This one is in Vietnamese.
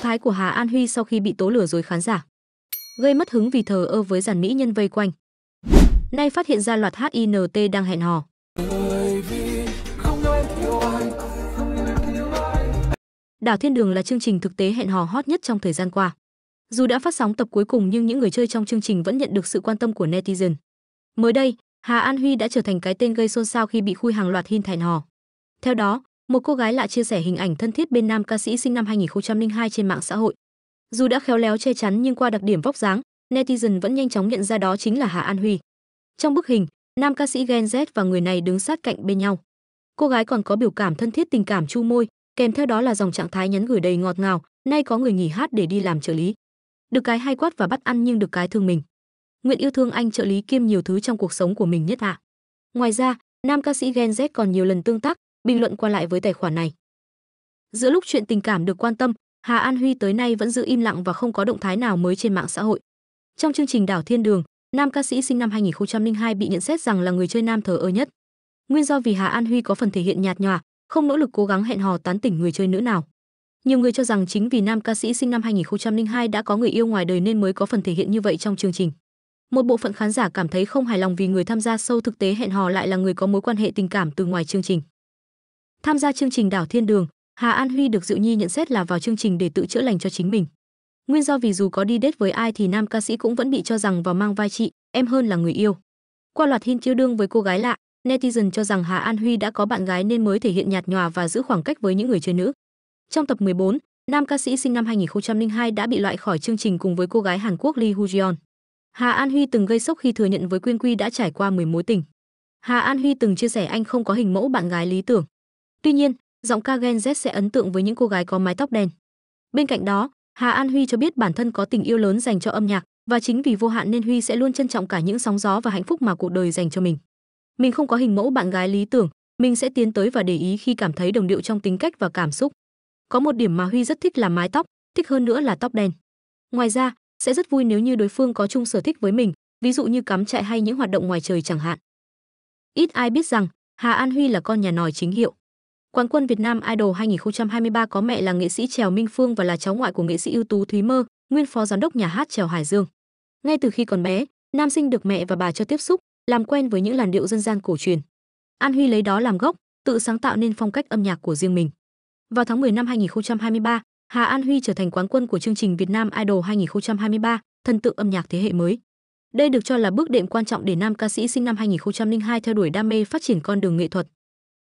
Động thái của Hà An Huy sau khi bị tố lừa dối khán giả, gây mất hứng vì thờ ơ với dàn mỹ nhân vây quanh. Nay phát hiện ra loạt HINT đang hẹn hò. Đảo Thiên Đường là chương trình thực tế hẹn hò hot nhất trong thời gian qua. Dù đã phát sóng tập cuối cùng nhưng những người chơi trong chương trình vẫn nhận được sự quan tâm của netizen. Mới đây, Hà An Huy đã trở thành cái tên gây xôn xao khi bị khui hàng loạt hin hẹn hò. Theo đó, một cô gái lạ chia sẻ hình ảnh thân thiết bên nam ca sĩ sinh năm 2002 trên mạng xã hội. Dù đã khéo léo che chắn nhưng qua đặc điểm vóc dáng, netizen vẫn nhanh chóng nhận ra đó chính là Hà An Huy. Trong bức hình, nam ca sĩ Gen Z và người này đứng sát cạnh bên nhau. Cô gái còn có biểu cảm thân thiết tình cảm chu môi, kèm theo đó là dòng trạng thái nhắn gửi đầy ngọt ngào, nay có người nghỉ hát để đi làm trợ lý. Được cái hay quát và bắt ăn nhưng được cái thương mình. Nguyện yêu thương anh trợ lý kiêm nhiều thứ trong cuộc sống của mình nhất ạ. À. Ngoài ra, nam ca sĩ Gen Z còn nhiều lần tương tác bình luận qua lại với tài khoản này. Giữa lúc chuyện tình cảm được quan tâm, Hà An Huy tới nay vẫn giữ im lặng và không có động thái nào mới trên mạng xã hội. Trong chương trình Đảo Thiên Đường, nam ca sĩ sinh năm 2002 bị nhận xét rằng là người chơi nam thờ ơ nhất. Nguyên do vì Hà An Huy có phần thể hiện nhạt nhòa, không nỗ lực cố gắng hẹn hò tán tỉnh người chơi nữ nào. Nhiều người cho rằng chính vì nam ca sĩ sinh năm 2002 đã có người yêu ngoài đời nên mới có phần thể hiện như vậy trong chương trình. Một bộ phận khán giả cảm thấy không hài lòng vì người tham gia sâu thực tế hẹn hò lại là người có mối quan hệ tình cảm từ ngoài chương trình. Tham gia chương trình Đảo Thiên Đường, Hà An Huy được Diệu Nhi nhận xét là vào chương trình để tự chữa lành cho chính mình. Nguyên do vì dù có đi đết với ai thì nam ca sĩ cũng vẫn bị cho rằng vào mang vai chị, em hơn là người yêu. Qua loạt hình chiêu đương với cô gái lạ, netizen cho rằng Hà An Huy đã có bạn gái nên mới thể hiện nhạt nhòa và giữ khoảng cách với những người chơi nữ. Trong tập 14, nam ca sĩ sinh năm 2002 đã bị loại khỏi chương trình cùng với cô gái Hàn Quốc Lee Hujion. Hà An Huy từng gây sốc khi thừa nhận với Quyên Quy đã trải qua 10 mối tình. Hà An Huy từng chia sẻ anh không có hình mẫu bạn gái lý tưởng. Tuy nhiên, giọng ca Gen Z sẽ ấn tượng với những cô gái có mái tóc đen. Bên cạnh đó, Hà An Huy cho biết bản thân có tình yêu lớn dành cho âm nhạc và chính vì vô hạn nên Huy sẽ luôn trân trọng cả những sóng gió và hạnh phúc mà cuộc đời dành cho mình. Mình không có hình mẫu bạn gái lý tưởng, mình sẽ tiến tới và để ý khi cảm thấy đồng điệu trong tính cách và cảm xúc. Có một điểm mà Huy rất thích là mái tóc, thích hơn nữa là tóc đen. Ngoài ra, sẽ rất vui nếu như đối phương có chung sở thích với mình, ví dụ như cắm trại hay những hoạt động ngoài trời chẳng hạn. Ít ai biết rằng, Hà An Huy là con nhà nòi chính hiệu. Quán quân Việt Nam Idol 2023 có mẹ là nghệ sĩ Trèo Minh Phương và là cháu ngoại của nghệ sĩ ưu tú Thúy Mơ, nguyên phó giám đốc nhà hát Trèo Hải Dương. Ngay từ khi còn bé, nam sinh được mẹ và bà cho tiếp xúc, làm quen với những làn điệu dân gian cổ truyền. An Huy lấy đó làm gốc, tự sáng tạo nên phong cách âm nhạc của riêng mình. Vào tháng 10 năm 2023, Hà An Huy trở thành quán quân của chương trình Việt Nam Idol 2023, thần tượng âm nhạc thế hệ mới. Đây được cho là bước đệm quan trọng để nam ca sĩ sinh năm 2002 theo đuổi đam mê phát triển con đường nghệ thuật.